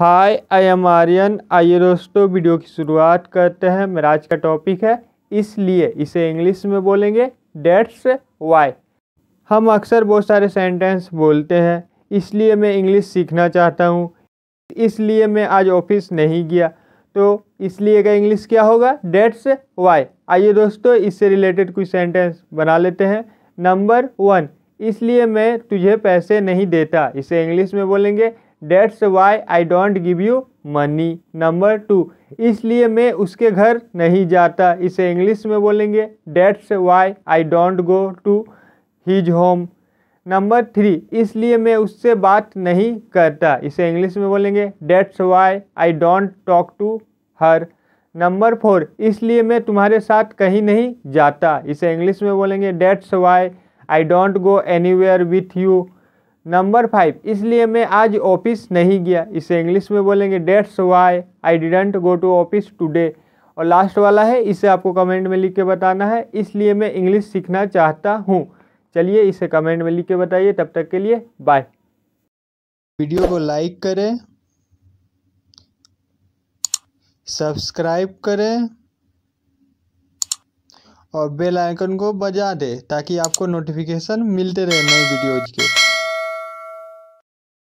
hi I am Aryan आइए दोस्तों video की शुरुआत करते हैं मेरा आज का टॉपिक है इसलिए इसे इंग्लिश में बोलेंगे डेट्स वाई हम अक्सर बहुत सारे सेंटेंस बोलते हैं इसलिए मैं इंग्लिश सीखना चाहता हूँ इसलिए मैं आज ऑफिस नहीं गया तो इसलिए का इंग्लिश क्या होगा डेट्स वाई आइए दोस्तों इससे रिलेटेड कुछ सेंटेंस बना लेते हैं नंबर वन इसलिए मैं तुझे पैसे नहीं देता इसे इंग्लिश में बोलेंगे that's why I don't give you money number two इसलिए मैं उसके घर नहीं जाता इसे इंग्लिश में बोलेंगे that's why I don't go to his home number three इसलिए मैं उससे बात नहीं करता इसे इंग्लिश में बोलेंगे that's why I don't talk to her number four इसलिए मैं तुम्हारे साथ कहीं नहीं जाता इसे इंग्लिश में बोलेंगे that's why I don't go anywhere with you number five इसलिए मैं आज ऑफिस नहीं गया इसे इंग्लिश में बोलेंगे that's why I didn't go to office today और लास्ट वाला है इसे आपको कमेंट में लिख के बताना है इसलिए मैं इंग्लिश सीखना चाहता हूँ चलिए इसे कमेंट में लिख के बताइए तब तक के लिए बाय वीडियो को लाइक करें सब्सक्राइब करें और बेल आइकन को बजा दें ताकि आपको नोटिफिकेशन मिलते रहे नई वीडियोज़ के